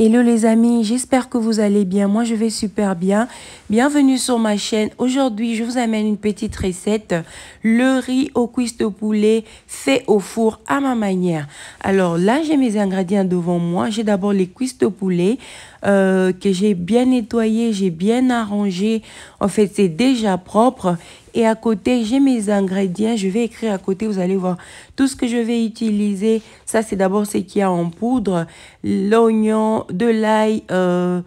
Hello les amis, j'espère que vous allez bien. Moi, je vais super bien. Bienvenue sur ma chaîne. Aujourd'hui, je vous amène une petite recette. Le riz au cuisses de poulet fait au four à ma manière. Alors là, j'ai mes ingrédients devant moi. J'ai d'abord les cuisses de poulet. Euh, que j'ai bien nettoyé, j'ai bien arrangé. En fait, c'est déjà propre. Et à côté, j'ai mes ingrédients. Je vais écrire à côté, vous allez voir tout ce que je vais utiliser. Ça, c'est d'abord ce qu'il y a en poudre. L'oignon, de l'ail, euh,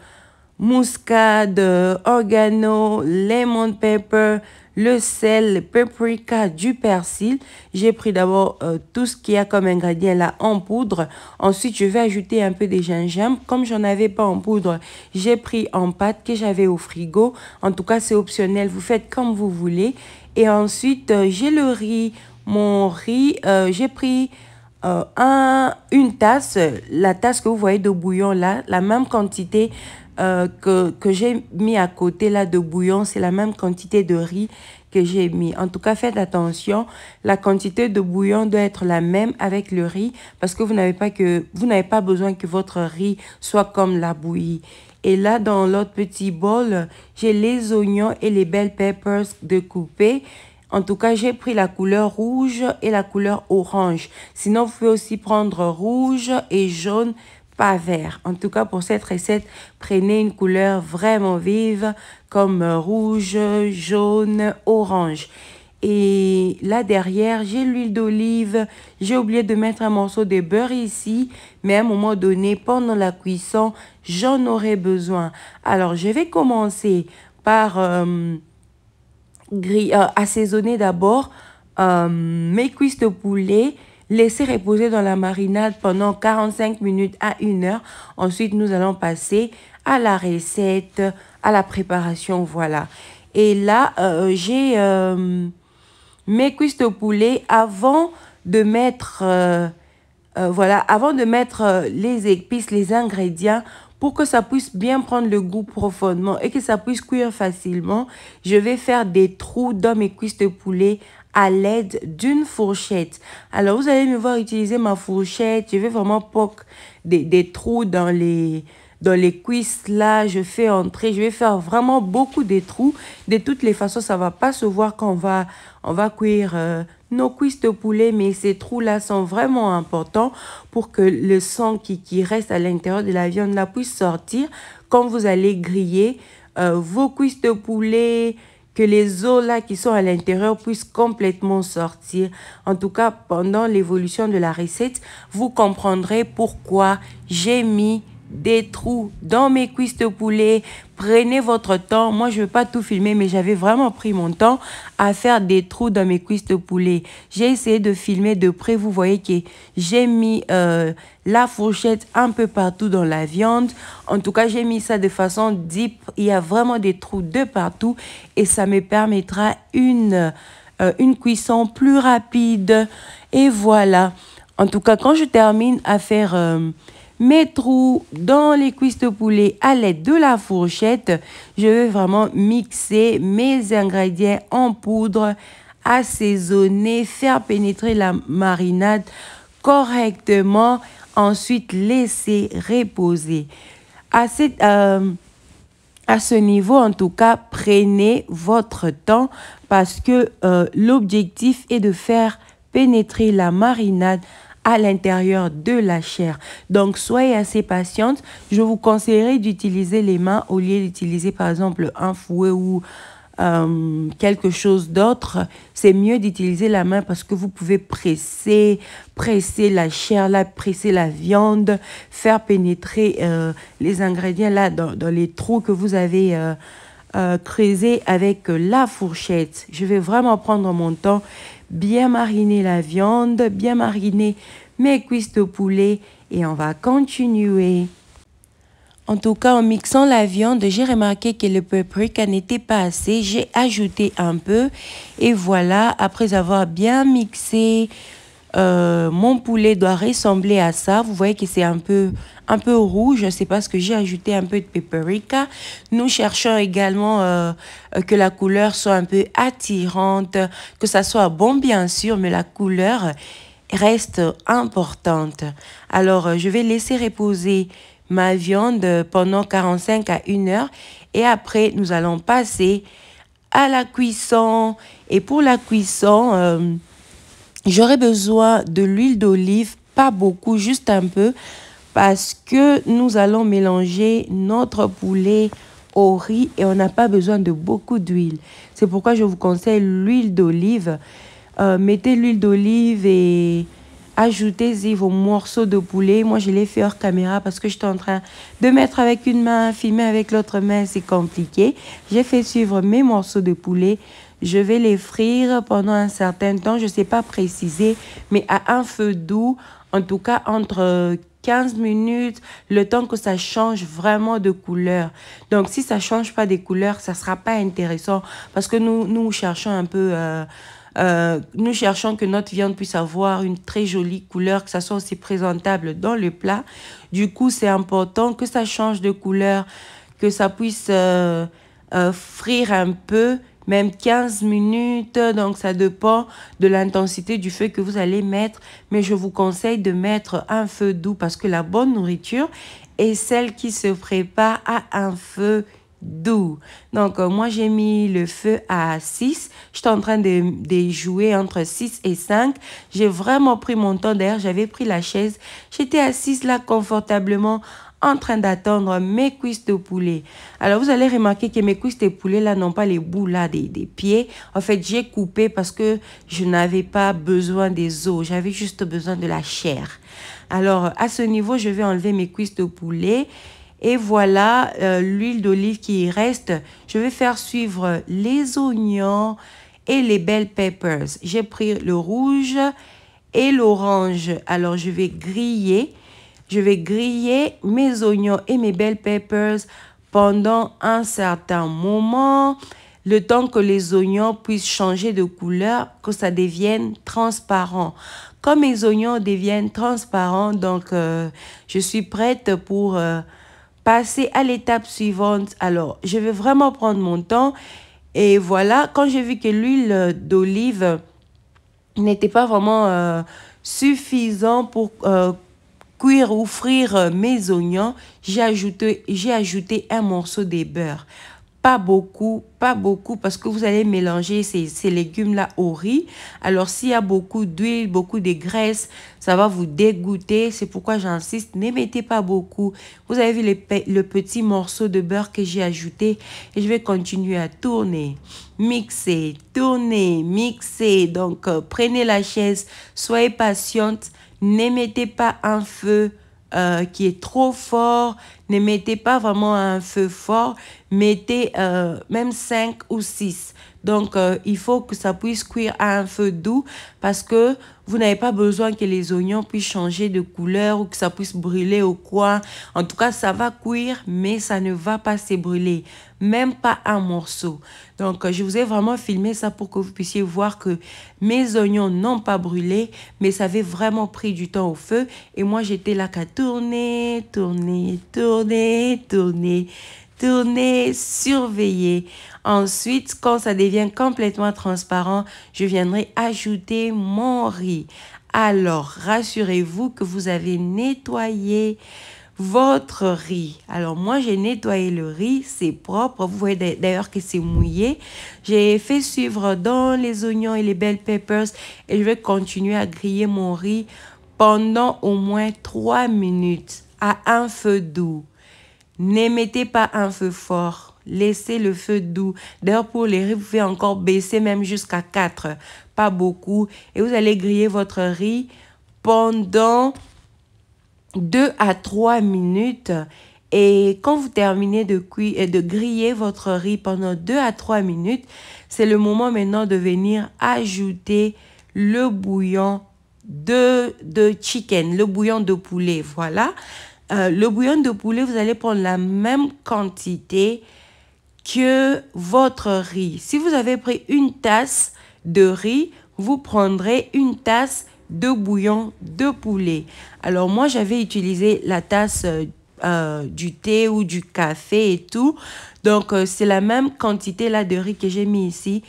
mouscade, organo, lemon pepper, le sel, paprika, du persil. J'ai pris d'abord euh, tout ce qu'il y a comme ingrédient là en poudre. Ensuite, je vais ajouter un peu de gingembre. Comme j'en avais pas en poudre, j'ai pris en pâte que j'avais au frigo. En tout cas, c'est optionnel. Vous faites comme vous voulez. Et ensuite, euh, j'ai le riz. Mon riz, euh, j'ai pris euh, une tasse, la tasse que vous voyez de bouillon là, la même quantité euh, que, que j'ai mis à côté là de bouillon, c'est la même quantité de riz que j'ai mis. En tout cas, faites attention, la quantité de bouillon doit être la même avec le riz parce que vous n'avez pas que vous n'avez pas besoin que votre riz soit comme la bouillie. Et là, dans l'autre petit bol, j'ai les oignons et les belles peppers découpés. En tout cas, j'ai pris la couleur rouge et la couleur orange. Sinon, vous pouvez aussi prendre rouge et jaune, pas vert. En tout cas, pour cette recette, prenez une couleur vraiment vive comme euh, rouge, jaune, orange. Et là derrière, j'ai l'huile d'olive. J'ai oublié de mettre un morceau de beurre ici, mais à un moment donné, pendant la cuisson, j'en aurai besoin. Alors, je vais commencer par... Euh, euh, assaisonner d'abord euh, mes cuisses de poulet, laisser reposer dans la marinade pendant 45 minutes à 1 heure. Ensuite, nous allons passer à la recette, à la préparation, voilà. Et là, euh, j'ai mes cuisses de poulet avant de mettre, voilà, avant de mettre les épices, les ingrédients pour que ça puisse bien prendre le goût profondément et que ça puisse cuire facilement, je vais faire des trous dans mes cuisses de poulet à l'aide d'une fourchette. Alors, vous allez me voir utiliser ma fourchette. Je vais vraiment poke des, des, trous dans les, dans les cuisses. Là, je fais entrer. Je vais faire vraiment beaucoup de trous. De toutes les façons, ça va pas se voir qu'on va, on va cuire... Euh, nos cuisses de poulet, mais ces trous-là sont vraiment importants pour que le sang qui, reste à l'intérieur de la viande là puisse sortir quand vous allez griller euh, vos cuisses de poulet, que les os là qui sont à l'intérieur puissent complètement sortir. En tout cas, pendant l'évolution de la recette, vous comprendrez pourquoi j'ai mis des trous dans mes cuisses de poulet. Prenez votre temps. Moi, je ne veux pas tout filmer, mais j'avais vraiment pris mon temps à faire des trous dans mes cuisses de poulet. J'ai essayé de filmer de près. Vous voyez que j'ai mis euh, la fourchette un peu partout dans la viande. En tout cas, j'ai mis ça de façon deep. Il y a vraiment des trous de partout et ça me permettra une, euh, une cuisson plus rapide. Et voilà. En tout cas, quand je termine à faire... Euh, mes trous dans les cuisses de poulet à l'aide de la fourchette. Je vais vraiment mixer mes ingrédients en poudre, assaisonner, faire pénétrer la marinade correctement, ensuite laisser reposer. À euh, à ce niveau, en tout cas, prenez votre temps parce que euh, l'objectif est de faire pénétrer la marinade à l'intérieur de la chair. Donc soyez assez patiente. Je vous conseillerais d'utiliser les mains au lieu d'utiliser par exemple un fouet ou euh, quelque chose d'autre, c'est mieux d'utiliser la main parce que vous pouvez presser, presser la chair, presser la viande, faire pénétrer euh, les ingrédients là dans, les trous que vous avez euh, creusés avec la fourchette. Je vais vraiment prendre mon temps bien mariner la viande, bien mariner mes cuisses de poulet et on va continuer. En tout cas, en mixant la viande, j'ai remarqué que le paprika n'était pas assez. J'ai ajouté un peu et voilà, après avoir bien mixé euh, mon poulet doit ressembler à ça. Vous voyez que c'est un peu, un peu rouge. C'est parce que j'ai ajouté un peu de paprika. Nous cherchons également euh, euh, que la couleur soit un peu attirante, que ça soit bon bien sûr, mais la couleur reste importante. Alors, je vais laisser reposer ma viande pendant 45 à 1 heure et après, nous allons passer à la cuisson. Et pour la cuisson, J'aurai besoin de l'huile d'olive, pas beaucoup, juste un peu, parce que nous allons mélanger notre poulet au riz et on n'a pas besoin de beaucoup d'huile. C'est pourquoi je vous conseille l'huile d'olive. Euh, mettez l'huile d'olive et ajoutez-y vos morceaux de poulet. Moi, je l'ai fait hors caméra parce que j'étais en train de mettre avec une main, filmer avec l'autre main, c'est compliqué. J'ai fait suivre mes morceaux de poulet je vais les frire pendant un certain temps, je ne sais pas préciser, mais à un feu doux, en tout cas entre 15 minutes, le temps que ça change vraiment de couleur. Donc, si ça change pas de couleur, ça sera pas intéressant parce que nous, nous cherchons un peu, euh, euh, nous cherchons que notre viande puisse avoir une très jolie couleur, que ça soit aussi présentable dans le plat. Du coup, c'est important que ça change de couleur, que ça puisse euh, euh, frire un peu même 15 minutes. Donc, ça dépend de l'intensité du feu que vous allez mettre. Mais je vous conseille de mettre un feu doux parce que la bonne nourriture est celle qui se prépare à un feu doux. Donc, euh, moi, j'ai mis le feu à 6. J'étais en train de, de, jouer entre 6 et 5. J'ai vraiment pris mon temps. D'ailleurs, j'avais pris la chaise. J'étais assise là confortablement en train d'attendre mes cuisses de poulet. Alors, vous allez remarquer que mes cuisses de poulet, là, n'ont pas les bouts, là, des, pieds. En fait, j'ai coupé parce que je n'avais pas besoin des os. J'avais juste besoin de la chair. Alors, à ce niveau, je vais enlever mes cuisses de poulet. Et voilà euh, l'huile d'olive qui reste. Je vais faire suivre les oignons et les bell peppers. J'ai pris le rouge et l'orange. Alors, je vais griller je vais griller mes oignons et mes bell peppers pendant un certain moment, le temps que les oignons puissent changer de couleur, que ça devienne transparent. Comme mes oignons deviennent transparents, donc euh, je suis prête pour euh, passer à l'étape suivante. Alors, je vais vraiment prendre mon temps. Et voilà, quand j'ai vu que l'huile d'olive n'était pas vraiment euh, suffisante suffisant pour Cuire ou frire euh, mes oignons, j'ai ajouté, ajouté un morceau de beurre. Pas beaucoup, pas beaucoup, parce que vous allez mélanger ces, légumes-là au riz. Alors, s'il y a beaucoup d'huile, beaucoup de graisse, ça va vous dégoûter. C'est pourquoi j'insiste, ne mettez pas beaucoup. Vous avez vu le, petit morceau de beurre que j'ai ajouté. Et je vais continuer à tourner, mixer, tourner, mixer. Donc, euh, prenez la chaise, soyez patiente n'émettez pas un feu euh, qui est trop fort, ne mettez pas vraiment un feu fort, mettez euh, même 5 ou 6. Donc, euh, il faut que ça puisse cuire à un feu doux parce que vous n'avez pas besoin que les oignons puissent changer de couleur ou que ça puisse brûler ou quoi. En tout cas, ça va cuire, mais ça ne va pas se brûler, même pas un morceau. Donc, euh, je vous ai vraiment filmé ça pour que vous puissiez voir que mes oignons n'ont pas brûlé, mais ça avait vraiment pris du temps au feu. Et moi, j'étais là qu'à tourner, tourner, tourner Tournez, tournez, tourner, surveiller. Ensuite, quand ça devient complètement transparent, je viendrai ajouter mon riz. Alors, rassurez-vous que vous avez nettoyé votre riz. Alors moi, j'ai nettoyé le riz, c'est propre. Vous voyez d'ailleurs que c'est mouillé. J'ai fait suivre dans les oignons et les bell peppers et je vais continuer à griller mon riz pendant au moins 3 minutes à un feu doux. N'émettez pas un feu fort. Laissez le feu doux. D'ailleurs, pour les riz, vous pouvez encore baisser même jusqu'à 4. Pas beaucoup. Et vous allez griller votre riz pendant 2 à 3 minutes. Et quand vous terminez de, cuire, euh, de griller votre riz pendant 2 à 3 minutes, c'est le moment maintenant de venir ajouter le bouillon de, de chicken, le bouillon de poulet. Voilà. Euh, le bouillon de poulet, vous allez prendre la même quantité que votre riz. Si vous avez pris une tasse de riz, vous prendrez une tasse de bouillon de poulet. Alors moi, j'avais utilisé la tasse euh, euh, du thé ou du café et tout. Donc, c'est la même quantité là de riz que j'ai mis ici.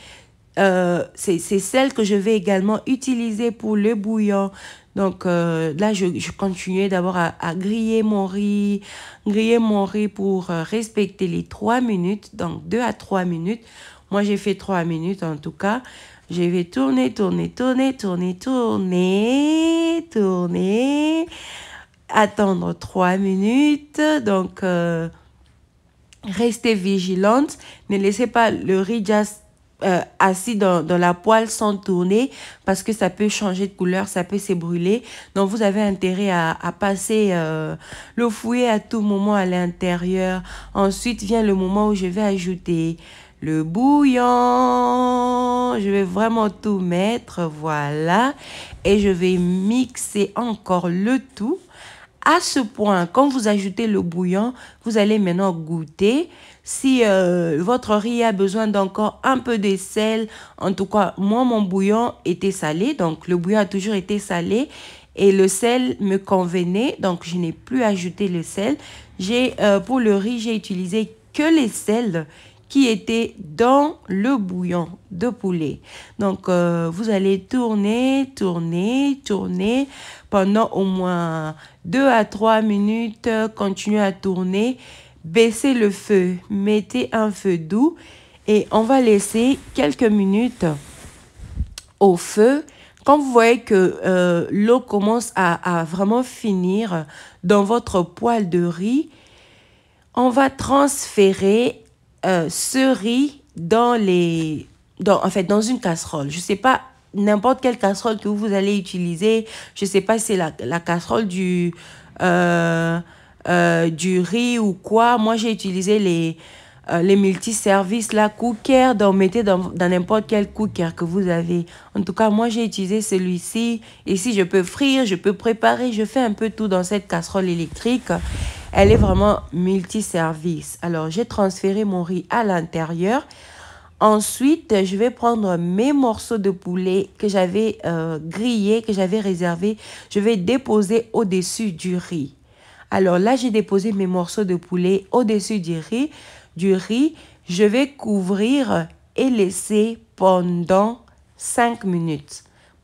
c'est celle que je vais également utiliser pour le bouillon. Donc euh, là, je, je continuais d'abord à, griller mon riz, griller mon riz pour euh, respecter les 3 minutes, donc 2 à 3 minutes. Moi, j'ai fait 3 minutes en tout cas. Je vais tourner, tourner, tourner, tourner, tourner, tourner. Attendre 3 minutes. Donc, euh, restez vigilante. Ne laissez pas le riz juste euh, assis dans, la poêle sans tourner parce que ça peut changer de couleur, ça peut s'ébrûler. Donc vous avez intérêt à, passer euh, le fouet à tout moment à l'intérieur. Ensuite vient le moment où je vais ajouter le bouillon. Je vais vraiment tout mettre, voilà. Et je vais mixer encore le tout. À ce point, quand vous ajoutez le bouillon, vous allez maintenant goûter. Si euh, votre riz a besoin d'encore un peu de sel, en tout cas, moi, mon bouillon était salé, donc le bouillon a toujours été salé et le sel me convenait, donc je n'ai plus ajouté le sel. J'ai euh, Pour le riz, j'ai utilisé que les sels qui étaient dans le bouillon de poulet. Donc, euh, vous allez tourner, tourner, tourner pendant au moins 2 à 3 minutes. Continuez à tourner baissez le feu, mettez un feu doux et on va laisser quelques minutes au feu. Quand vous voyez que euh, l'eau commence à, vraiment finir dans votre poêle de riz, on va transférer euh, ce riz dans les dans, en fait dans une casserole je sais pas n'importe quelle casserole que vous allez utiliser je sais pas si c'est la, casserole du euh, euh, du riz ou quoi. Moi, j'ai utilisé les, euh, les services la cooker, donc mettez dans n'importe quel cooker que vous avez. En tout cas, moi, j'ai utilisé celui-ci. si je peux frire, je peux préparer, je fais un peu tout dans cette casserole électrique. Elle est vraiment multi-service, Alors, j'ai transféré mon riz à l'intérieur. Ensuite, je vais prendre mes morceaux de poulet que j'avais grillé, euh, grillés, que j'avais réservés. Je vais déposer au-dessus du riz. Alors là, j'ai déposé mes morceaux de poulet au-dessus du riz. Du riz, je vais couvrir et laisser pendant 5 minutes.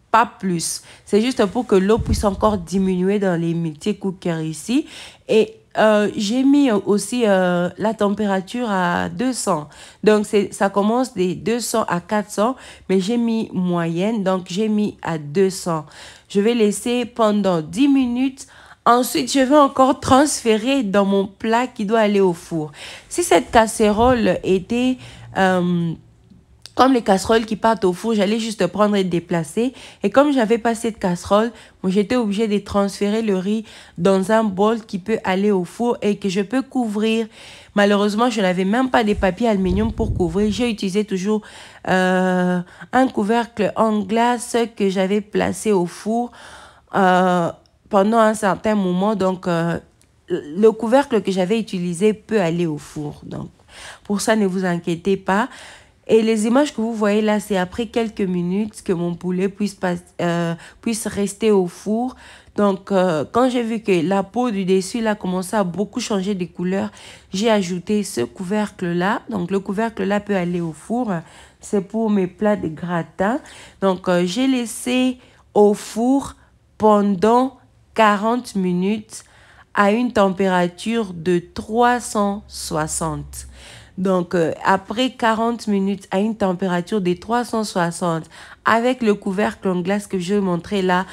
Pas plus. C'est juste pour que l'eau puisse encore diminuer dans les multi-cookers ici. Et euh, j'ai mis aussi euh, la température à 200. Donc, ça commence des 200 à 400, mais j'ai mis moyenne, donc j'ai mis à 200. Je vais laisser pendant 10 minutes Ensuite, je vais encore transférer dans mon plat qui doit aller au four. Si cette casserole était... Euh, comme les casseroles qui partent au four, j'allais juste prendre et déplacer. Et comme j'avais pas cette casserole, j'étais obligée de transférer le riz dans un bol qui peut aller au four et que je peux couvrir. Malheureusement, je n'avais même pas de papier aluminium pour couvrir. J'ai utilisé toujours euh, un couvercle en glace que j'avais placé au four. Euh, pendant un certain moment. Donc, euh, le couvercle que j'avais utilisé peut aller au four. Donc, pour ça, ne vous inquiétez pas. Et les images que vous voyez là, c'est après quelques minutes que mon poulet puisse, euh, puisse rester au four. Donc, euh, quand j'ai vu que la peau du dessus là commençait à beaucoup changer de couleur, j'ai ajouté ce couvercle-là. Donc, le couvercle-là peut aller au four. C'est pour mes plats de gratin. Donc, j'ai laissé au four pendant 40 minutes à une température de 360. Donc, euh, après 40 minutes à une température de 360, avec le couvercle en glace que je montrer là,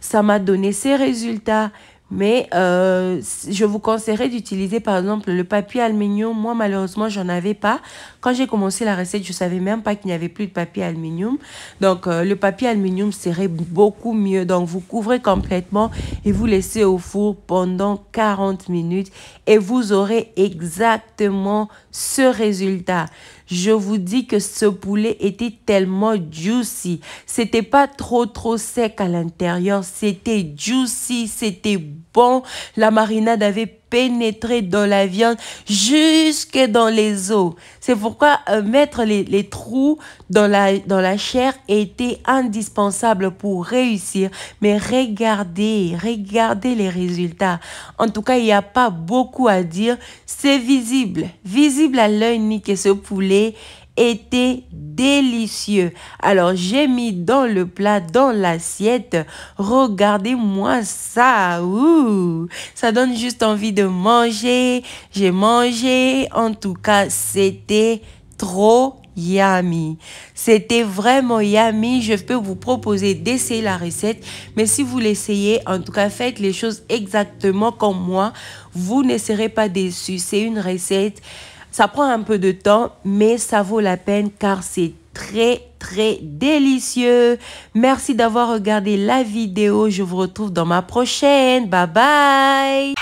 ça m'a donné ces résultats. Mais euh, je vous conseillerais d'utiliser par exemple le papier aluminium. Moi malheureusement j'en avais pas. Quand j'ai commencé la recette je savais même pas qu'il n'y avait plus de papier aluminium. Donc euh, le papier aluminium serait beaucoup mieux. Donc vous couvrez complètement et vous laissez au four pendant 40 minutes et vous aurez exactement ce résultat. Je vous dis que ce poulet était tellement juicy. C'était pas trop trop sec à l'intérieur. C'était juicy, c'était bon. La marinade avait pénétré dans la viande jusque dans les os. C'est pourquoi euh, mettre les, trous dans la, dans la chair était indispensable pour réussir. Mais regardez, regardez les résultats. En tout cas, il n'y a pas beaucoup à dire. C'est visible, visible à l'œil nu que ce poulet était délicieux. Alors j'ai mis dans le plat, dans l'assiette. Regardez-moi ça. ça donne juste envie de manger. J'ai mangé. En tout cas, c'était trop yummy. C'était vraiment yummy. Je peux vous proposer d'essayer la recette. Mais si vous l'essayez, en tout cas, faites les choses exactement comme moi. Vous ne serez pas déçu C'est une recette ça prend un peu de temps, mais ça vaut la peine car c'est très très délicieux. Merci d'avoir regardé la vidéo. Je vous retrouve dans ma prochaine. Bye bye.